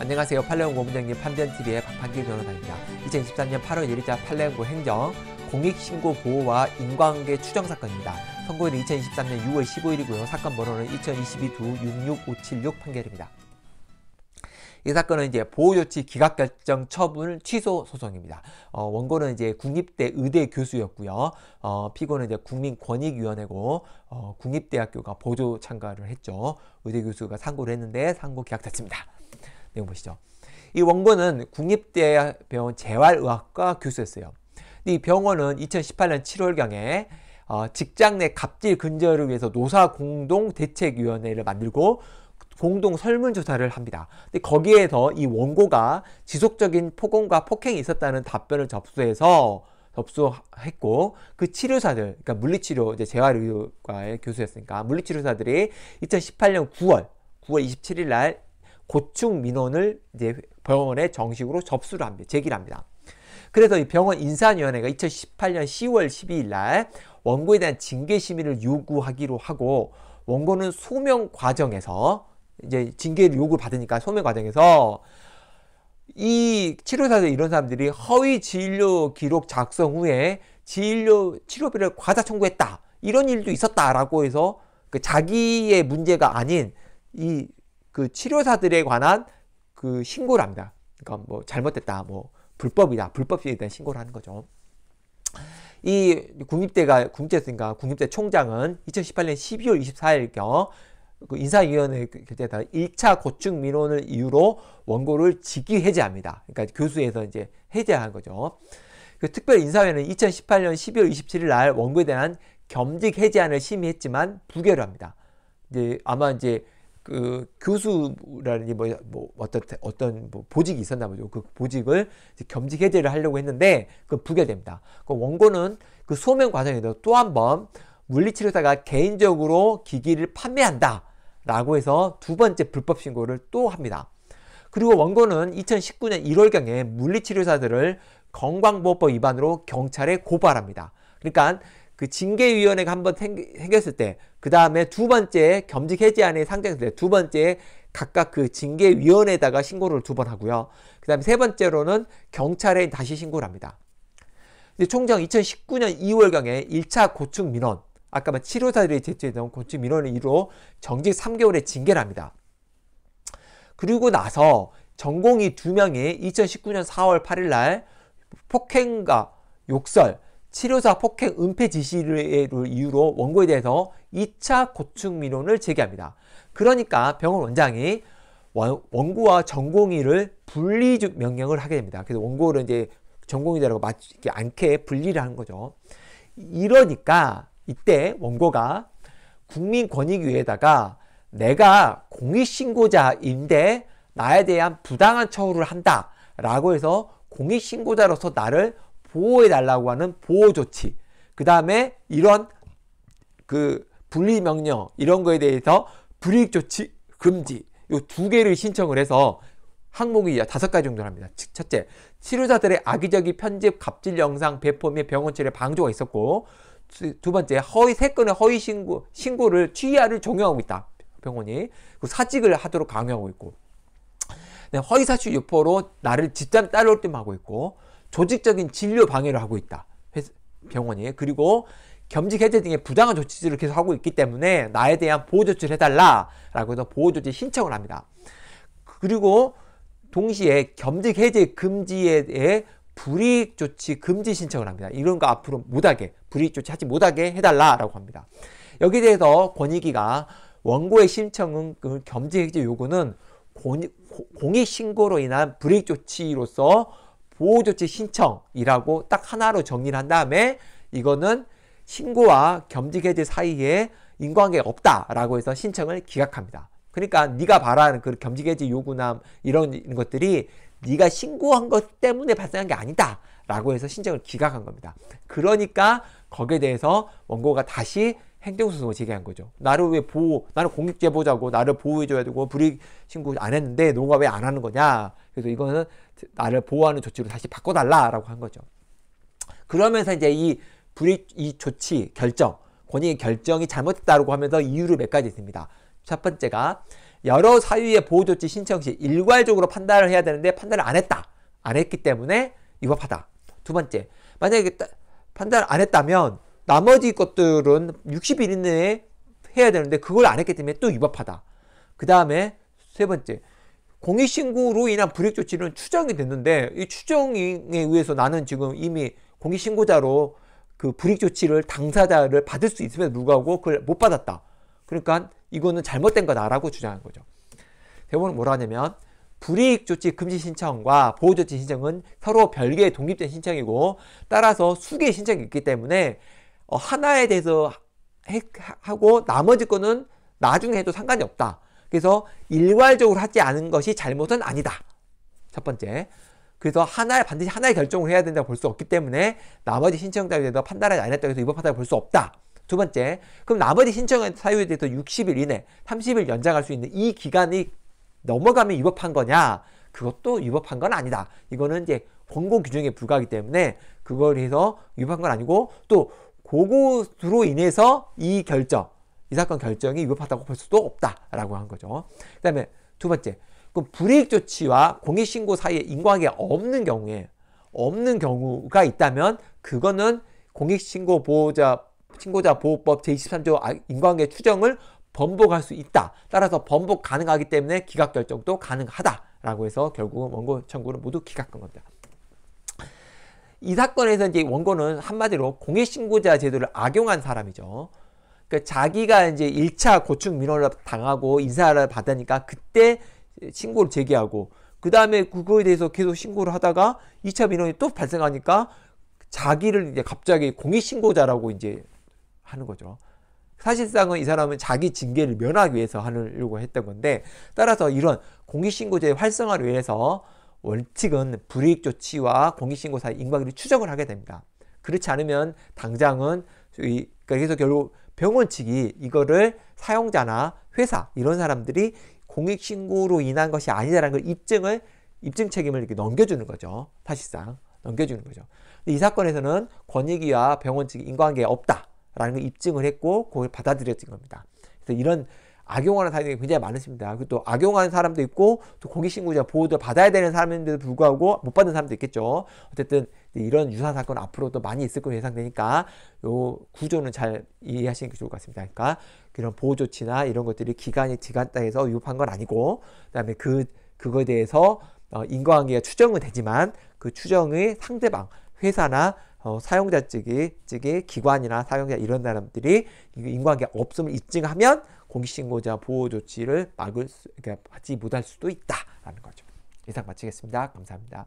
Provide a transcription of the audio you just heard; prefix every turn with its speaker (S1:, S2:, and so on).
S1: 안녕하세요. 팔레옹 고문장님 판변TV의 박판기 변호사입니다. 2023년 8월 1일자 팔레옹고 행정 공익신고 보호와 인과관계 추정 사건입니다. 선고일은 2023년 6월 15일이고요. 사건 번호는 2022-66576 판결입니다. 이 사건은 이제 보호조치 기각결정 처분 취소 소송입니다. 어, 원고는 이제 국립대 의대 교수였고요. 어, 피고는 이제 국민권익위원회고 어, 국립대학교가 보조 참가를 했죠. 의대 교수가 상고를 했는데 상고 기각됐습니다. 내용 보시죠. 이 원고는 국립대병원 재활의학과 교수였어요. 이 병원은 2018년 7월경에 어, 직장 내 갑질 근절을 위해서 노사 공동 대책위원회를 만들고 공동 설문조사를 합니다. 근데 거기에서 이 원고가 지속적인 폭언과 폭행이 있었다는 답변을 접수해서 접수했고 그 치료사들, 그러니까 물리치료 이제 재활의과의 교수였으니까 물리치료사들이 2018년 9월 9월 27일 날 고충 민원을 이제 병원에 정식으로 접수를 합니다. 제기를 합니다. 그래서 이 병원 인사위원회가 2018년 10월 12일 날 원고에 대한 징계 심의를 요구하기로 하고 원고는 소명 과정에서 이제 징계를 요구를 받으니까 소명 과정에서 이치료사에 이런 사람들이 허위 진료 기록 작성 후에 진료 치료비를 과다 청구했다 이런 일도 있었다라고 해서 그 자기의 문제가 아닌 이그 치료사들에 관한 그 신고를 합니다. 그러니까 뭐 잘못됐다, 뭐 불법이다, 불법에 대한 신고를 하는 거죠. 이 국립대가 국립대였으니까 국립대 총장은 2018년 12월 24일경 그 인사위원회 결재다 1차 고충 민원을 이유로 원고를 직위 해제합니다. 그러니까 교수에서 이제 해제한 거죠. 그 특별 인사회는 2018년 12월 27일 날 원고에 대한 겸직 해제안을 심의했지만 부결합니다. 이제 아마 이제 그 교수라는 뭐, 뭐 어떤 어떤 뭐 보직이 있었나 보죠. 그 보직을 겸직 해제를 하려고 했는데 그 부결됩니다. 그 원고는 그 소명 과정에서 또 한 번 물리치료사가 개인적으로 기기를 판매한다라고 해서 두 번째 불법 신고를 또 합니다. 그리고 원고는 2019년 1월경에 물리치료사들을 건강보호법 위반으로 경찰에 고발합니다. 그러니까 그 징계위원회가 한 번 생겼을 때그 다음에 두 번째 겸직 해지안에 상장돼요. 네, 두 번째 각각 그 징계위원회에다가 신고를 두 번 하고요. 그 다음에 세 번째로는 경찰에 다시 신고를 합니다. 근데 총장 2019년 2월경에 1차 고충 민원, 아까 말 치료사들이 제출했던 고충 민원을 이로 정직 3개월의 징계를 합니다. 그리고 나서 전공이 두명이 2019년 4월 8일 날 폭행과 욕설, 치료사 폭행 은폐 지시를 이유로 원고에 대해서 2차 고충민원을 제기합니다. 그러니까 병원 원장이 원고와 전공의를 분리 명령을 하게 됩니다. 그래서 원고를 이제 전공의자라고 맞지 않게 분리를 하는 거죠. 이러니까 이때 원고가 국민권익위에다가 내가 공익신고자인데 나에 대한 부당한 처우를 한다 라고 해서 공익신고자로서 나를 보호해 달라고 하는 보호 조치. 그 다음에 이런 그 분리 명령 이런 거에 대해서 불이익 조치 금지 이 두 개를 신청을 해서 항목이 다섯 가지 정도를 합니다. 첫째, 치료자들의 악의적인 편집, 갑질 영상 배포 및 병원 치료 방조가 있었고 두 번째, 허위 세 건의 허위 신고 신고를 취하를 종용하고 있다. 병원이 그 사직을 하도록 강요하고 있고 네, 허위사실 유포로 나를 집단 따라올 때 하고 있고 조직적인 진료 방해를 하고 있다. 병원이. 그리고 겸직 해제 등의 부당한 조치들을 계속 하고 있기 때문에 나에 대한 보호 조치를 해달라라고 해서 보호 조치 신청을 합니다. 그리고 동시에 겸직 해제 금지에 대해 불이익 조치 금지 신청을 합니다. 이런 거 앞으로 못하게 불이익 조치 하지 못하게 해달라라고 합니다. 여기에 대해서 권익위가 원고의 신청은 그 겸직 해제 요구는 공익 신고로 인한 불이익 조치로서 보호조치 신청이라고 딱 하나로 정리를 한 다음에 이거는 신고와 겸직해지 사이에 인과관계가 없다라고 해서 신청을 기각합니다. 그러니까 네가 바라는 그 겸직해지 요구나 이런 것들이 네가 신고한 것 때문에 발생한 게 아니다 라고 해서 신청을 기각한 겁니다. 그러니까 거기에 대해서 원고가 다시 행정소송을 제기한 거죠. 나를 왜 보호, 나는 공익 제보자고 나를 보호해줘야 되고 불이익 신고 안 했는데 너가 왜 안 하는 거냐. 그래서 이거는 나를 보호하는 조치로 다시 바꿔달라라고 한 거죠. 그러면서 이제 이 불이익 이 조치 결정, 권익의 결정이 잘못됐다고 하면서 이유를 몇 가지 있습니다. 첫 번째가 여러 사유의 보호조치 신청 시 일괄적으로 판단을 해야 되는데 판단을 안 했다. 안 했기 때문에 위법하다. 두 번째, 만약에 판단을 안 했다면 나머지 것들은 60일 이내에 해야 되는데 그걸 안 했기 때문에 또 위법하다. 그 다음에 세 번째 공익신고로 인한 불이익 조치는 추정이 됐는데 이 추정에 의해서 나는 지금 이미 공익신고자로 그 불이익 조치를 당사자를 받을 수있으면 누가 하고 그걸 못 받았다. 그러니까 이거는 잘못된 거다라고 주장한 거죠. 대법원은 뭐라 하냐면 불이익 조치 금지 신청과 보호 조치 신청은 서로 별개의 독립된 신청이고 따라서 수개의 신청이 있기 때문에 어, 하나에 대해서 해, 하고 나머지 거는 나중에 해도 상관이 없다. 그래서 일괄적으로 하지 않은 것이 잘못은 아니다. 첫 번째. 그래서 하나에 반드시 하나의 결정을 해야 된다고 볼 수 없기 때문에 나머지 신청 자유에 대해서 판단하지 않았다고 해서 위법 하다고 볼 수 없다. 두 번째, 그럼 나머지 신청 사유에 대해서 60일 이내, 30일 연장할 수 있는 이 기간이 넘어가면 위법한 거냐? 그것도 위법한 건 아니다. 이거는 이제 권고 규정에 불과하기 때문에 그걸 해서 위법한 건 아니고 또 그고으로 인해서 이 결정, 이 사건 결정이 위법하다고 볼 수도 없다라고 한 거죠. 그 다음에 두 번째, 그럼 불이익 조치와 공익신고 사이에 인과관계 없는 경우에 없는 경우가 있다면 그거는 공익신고 보호자 신고자 보호법 제23조 아, 인과관계 추정을 번복할 수 있다. 따라서 번복 가능하기 때문에 기각 결정도 가능하다라고 해서 결국은 원고 청구를 모두 기각한 겁니다. 이 사건에서 이제 원고는 한마디로 공익신고자 제도를 악용한 사람이죠. 그 자기가 이제 1차 고충 민원을 당하고 인사를 받으니까 그때 신고를 제기하고 그 다음에 그거에 대해서 계속 신고를 하다가 2차 민원이 또 발생하니까 자기를 이제 갑자기 공익신고자라고 이제 하는 거죠. 사실상은 이 사람은 자기 징계를 면하기 위해서 하려고 했던 건데 따라서 이런 공익신고제 활성화를 위해서 원칙은 불이익 조치와 공익신고 사이 인과기를 추적을 하게 됩니다. 그렇지 않으면 당장은 그러니까 그래서 결국 병원 측이 이거를 사용자나 회사 이런 사람들이 공익신고로 인한 것이 아니다라는 걸 입증을 입증 책임을 이렇게 넘겨주는 거죠. 사실상 넘겨주는 거죠. 이 사건에서는 권익위와 병원 측이 인과관계가 없다라는 걸 입증을 했고 그걸 받아들여진 겁니다. 그래서 이런 악용하는 사람들이 굉장히 많으십니다. 그리고 또 악용하는 사람도 있고 또 공익신고자 보호도 받아야 되는 사람인데도 불구하고 못 받는 사람도 있겠죠. 어쨌든 이런 유사 사건 앞으로 또 많이 있을 것으로 예상되니까 요 구조는 잘 이해하시는 게 좋을 것 같습니다. 그러니까 그런 보호 조치나 이런 것들이 기간이 지간따에서 유입한 건 아니고 그다음에 그 그거에 대해서 어, 인과관계가 추정은 되지만 그 추정의 상대방 회사나 어, 사용자 측이, 측이 기관이나 사용자 이런 사람들이 인과관계 없음을 입증하면 공익신고자 보호 조치를 막을 수, 그러니까 받지 못할 수도 있다라는 거죠. 이상 마치겠습니다. 감사합니다.